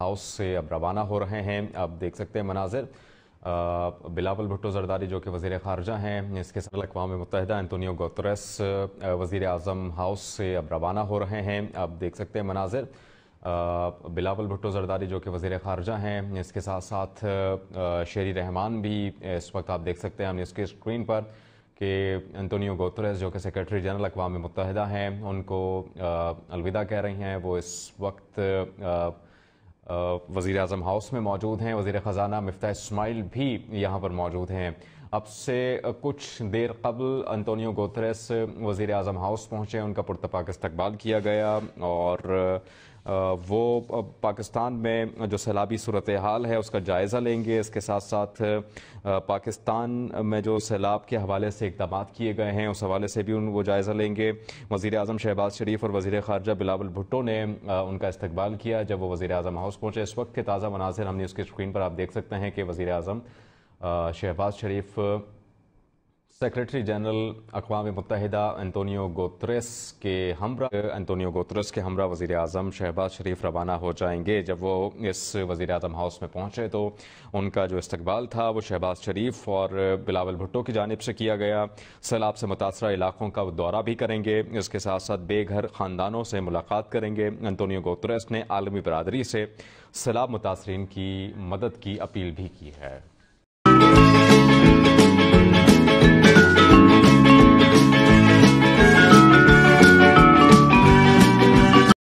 house से अब रवाना हो रहे हैं अब देख सकते हैं मनाजिर बिलावल भुट्टो जरदारी जो कि वजीर खारजा हैं इसके साथ अकवा मुतहदा एंतोनियो गोतरस वजीर अजम हाउस से अब रवाना हो रहे हैं अब देख सकते हैं मनाजिर बिलावल भुट्टो जरदारी जो कि वजीर खारजा हैं इसके साथ साथ शेरी रहमान भी इस वक्त आप देख सकते हैं हमने इसके स्क्रीन पर कि एंतोनियो गोतरस जो कि सेक्रेटरी जनरल अकवा मुतहदा हैं उनको अलविदा कह रही हैं वो इस वक्त वज़ी अजम हाउस में मौजूद हैं वज़ी ख़जाना मफ्ता इसमाइल भी यहाँ पर मौजूद हैं अब से कुछ देर कबल अंतोनियो गोथरेस वज़ी अजम हाउस पहुँचे उनका पुरतपाक इस्तबाल किया गया और वो पाकिस्तान में जो सैलाबी सूरत हाल है उसका जायज़ा लेंगे इसके साथ साथ पाकिस्तान में जो सैलाब के हवाले से इकदाम किए गए हैं उस हवाले से भी उन वो जायज़ा लेंगे वज़ी अजम शहबाज शरीफ और वज़ी खारजा बिलावल भुट्टो ने उनका इस्तबाल किया जब वो वज़ी अजम हाउस पहुँचे इस वक्त के ताज़ा मनाजिर हमने उसकी स्क्रीन पर आप देख सकते हैं कि वज़ी अजम शहबाज शरीफ सेक्रेटरी जनरल अकवा मुतहदा एंतोनियो गोत्रस के हमरा एंतोनियो गोत्रस के हमरा वजीर अजम शहबाज शरीफ रवाना हो जाएंगे जब वो इस वज़ी अजम हाउस में पहुँचे तो उनका जो इस्तबाल था वो शहबाज शरीफ और बिलावल भुट्टो की जानब से किया गया सैलाब से मुतासर इलाकों का दौरा भी करेंगे इसके साथ साथ बेघर ख़ानदानों से मुलाकात करेंगे एंतोनियो गोत्रस ने आलमी बरदरी से सैलाब मुतासरीन की मदद की अपील भी की है